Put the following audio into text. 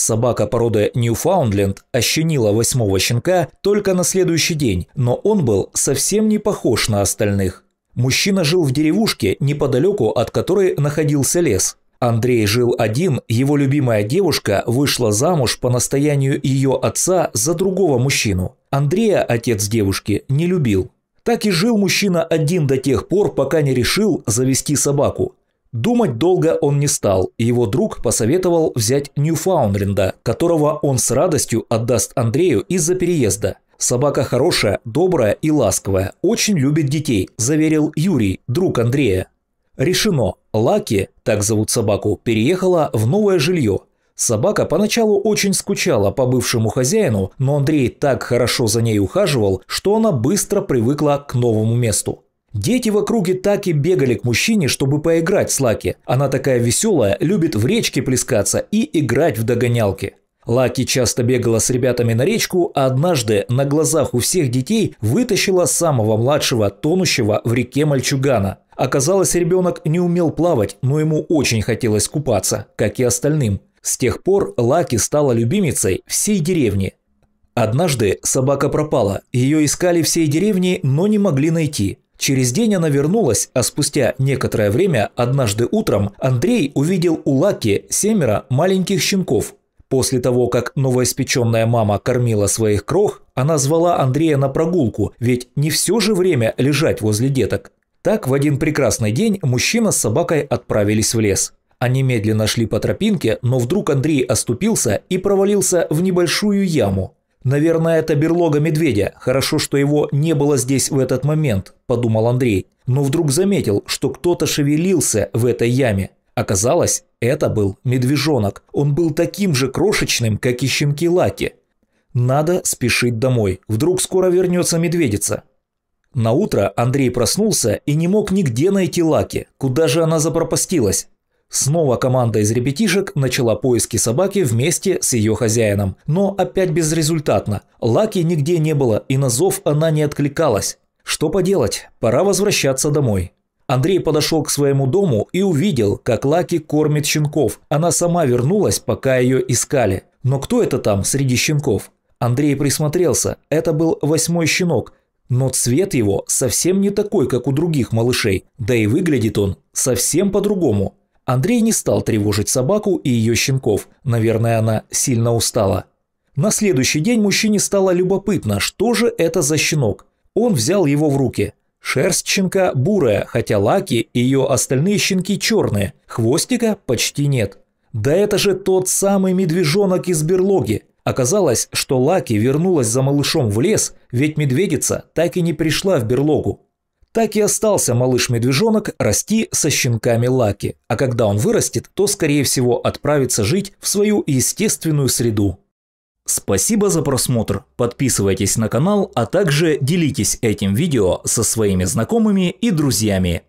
Собака породы Ньюфаундленд ощенила восьмого щенка только на следующий день, но он был совсем не похож на остальных. Мужчина жил в деревушке, неподалеку от которой находился лес. Андрей жил один, его любимая девушка вышла замуж по настоянию ее отца за другого мужчину. Андрея отец девушки не любил. Так и жил мужчина один до тех пор, пока не решил завести собаку. Думать долго он не стал, и его друг посоветовал взять Ньюфаундленда, которого он с радостью отдаст Андрею из-за переезда. «Собака хорошая, добрая и ласковая, очень любит детей», – заверил Юрий, друг Андрея. Решено, Лаки, так зовут собаку, переехала в новое жилье. Собака поначалу очень скучала по бывшему хозяину, но Андрей так хорошо за ней ухаживал, что она быстро привыкла к новому месту. Дети в округе так и бегали к мужчине, чтобы поиграть с Лаки. Она такая веселая, любит в речке плескаться и играть в догонялки. Лаки часто бегала с ребятами на речку, а однажды на глазах у всех детей вытащила самого младшего, тонущего в реке мальчугана. Оказалось, ребенок не умел плавать, но ему очень хотелось купаться, как и остальным. С тех пор Лаки стала любимицей всей деревни. Однажды собака пропала, ее искали всей деревни, но не могли найти. Через день она вернулась, а спустя некоторое время однажды утром Андрей увидел у Лаки семеро маленьких щенков. После того, как новоиспеченная мама кормила своих крох, она звала Андрея на прогулку, ведь не все же время лежать возле деток. Так в один прекрасный день мужчина с собакой отправились в лес. Они медленно шли по тропинке, но вдруг Андрей оступился и провалился в небольшую яму. «Наверное, это берлога медведя. Хорошо, что его не было здесь в этот момент», – подумал Андрей. Но вдруг заметил, что кто-то шевелился в этой яме. Оказалось, это был медвежонок. Он был таким же крошечным, как и щенки Лаки. Надо спешить домой. Вдруг скоро вернется медведица. На утро Андрей проснулся и не мог нигде найти Лаки. Куда же она запропастилась? Снова команда из ребятишек начала поиски собаки вместе с ее хозяином. Но опять безрезультатно. Лаки нигде не было, и на зов она не откликалась. Что поделать, пора возвращаться домой. Андрей подошел к своему дому и увидел, как Лаки кормит щенков. Она сама вернулась, пока ее искали. Но кто это там среди щенков? Андрей присмотрелся. Это был восьмой щенок, но цвет его совсем не такой, как у других малышей, да и выглядит он совсем по-другому. Андрей не стал тревожить собаку и ее щенков, наверное, она сильно устала. На следующий день мужчине стало любопытно, что же это за щенок. Он взял его в руки. Шерсть щенка бурая, хотя лаки и ее остальные щенки черные, хвостика почти нет. Да это же тот самый медвежонок из берлоги. Оказалось, что Лаки вернулась за малышом в лес, ведь медведица так и не пришла в берлогу. Так и остался малыш-медвежонок расти со щенками Лаки, а когда он вырастет, то, скорее всего, отправится жить в свою естественную среду. Спасибо за просмотр, подписывайтесь на канал, а также делитесь этим видео со своими знакомыми и друзьями.